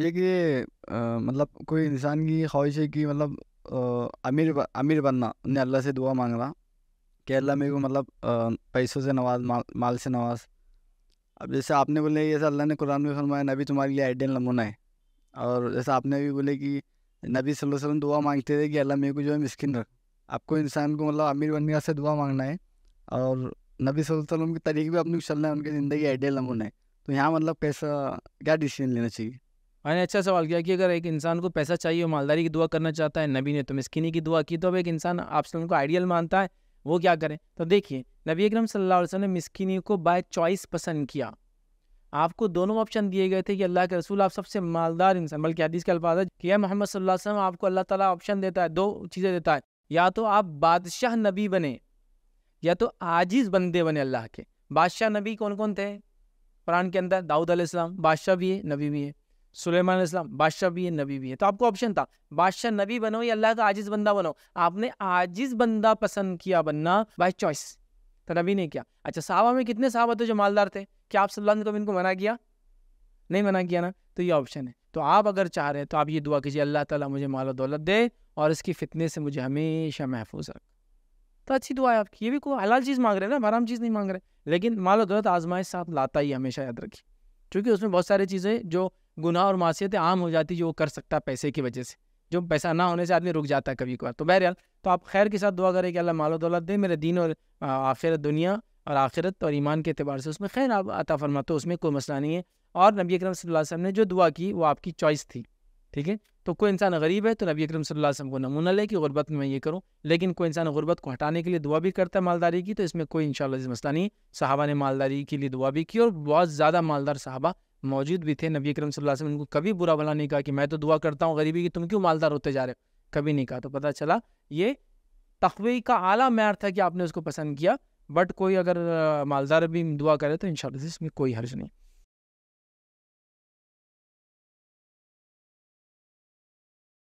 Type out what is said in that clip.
ये कि मतलब कोई इंसान की ख्वाहिश है कि मतलब अमीर अमीर बनना उन्हें अल्लाह से दुआ मांगना कि अल्लाह मेरे को हम्म। मतलब पैसों से नवाज माल, माल से नवाज अब जैसे आपने बोले जैसे अल्लाह ने कुरान में फरमाया नबी तुम्हारे लिए आइडियल नमूना है और जैसे आपने भी बोले कि नबी सल्लल्लाहु अलैहि वसल्लम दुआ मांगते थे कि अल्लाह मेरे को जो है मिस्किन रख आपको इंसान को मतलब अमीर बनने से दुआ मांगना है और नबी सल्लल्लाहु अलैहि वसल्लम के तरीके भी अपने को चलना है उनकी ज़िंदगी आइडियल नमूना है तो यहाँ मतलब कैसा क्या डिसीजन लेना चाहिए मैंने अच्छा सवाल किया कि अगर एक इंसान को पैसा चाहिए मालदारी की दुआ करना चाहता है नबी ने तो मिसकिनी की दुआ की तो अब एक इंसान आप को आइडियल मानता है वो क्या करें तो देखिए नबी अक्रम सल्ला ने मिसकिनी को बाय चॉइस पसंद किया आपको दोनों ऑप्शन दिए गए थे कि अल्लाह के रसूल आप सबसे मालदार इंसान बल्कि हदीस के अल्फाज है कि मोहम्मद सल्लम आपको अल्लाह ताला ऑप्शन देता है दो चीज़ें देता है या तो आप बादशाह नबी बने या तो आजिज़ बंदे बने अल्लाह के बादशाह नबी कौन कौन थे प्राण के अंदर दाऊद बादशाह भी है नबी भी है सुलेमान इस्लाम बादशाह भी है नबी भी है तो आपको ऑप्शन था बादशाह नबी बनो या अल्लाह का आजिज बंदा बनो आपने आजिज बंदा पसंद किया बनना बाय चॉइस तो नबी ने किया अच्छा साहबा में कितने साहबा थे जो मालदार थे क्या आप सल्लाह ने कभी इनको मना किया नहीं मना किया ना तो ये ऑप्शन है तो आप अगर चाह रहे हैं तो आप ये दुआ कीजिए अल्लाह ताला मुझे माल दौलत दे और इसकी फितने से मुझे हमेशा महफूज रख तो अच्छी दुआ है आपकी ये भी कोई हलाल चीज़ मांग रहे हैं ना हराम चीज़ नहीं मांग रहे लेकिन माल दौलत आजमाइश साथ लाता ही हमेशा याद रखिए क्योंकि उसमें बहुत सारी चीज़ें जो गुनाह और मासीतें आम हो जाती जो वो कर सकता है पैसे की वजह से जो पैसा ना होने से आदमी रुक जाता है कभी कभार तो बहरहाल तो आप खैर के साथ दुआ करें कि अल्लाह मालो दौलत दे मेरे दीन और आखिरत दुनिया और आखिरत और ईमान के अतबार से उसमें खैर आप अता फरमा तो उसमें कोई मसला नहीं है और नबी अकरम सल्लल्लाहु अलैहि वसल्लम ने जो दुआ की वो आपकी चॉइस थी ठीक है तो कोई इंसान गरीब है तो नबी अक्रम सल्लल्लाहु अलैहि को नमूना ले कि गुरबत में ये करूँ लेकिन कोई इंसान गुरबत को हटाने के लिए दुआ भी करता है मालदारी की तो इसमें कोई इन शाला मसला नहीं साहबा ने मालदारी के लिए दुआ भी की और बहुत ज़्यादा मालदार साहबा मौजूद भी थे नबी अक्रम सल्लल्लाहु अलैहि कभी बुरा भला नहीं कहा कि मैं तो दुआ करता हूँ गरीबी की तुम क्यों मालदार होते जा रहे हो कभी नहीं कहा तो पता चला ये तखवे का आला मैार था कि आपने उसको पसंद किया बट कोई अगर मालदार भी दुआ करे तो इन इसमें कोई हर्ज नहीं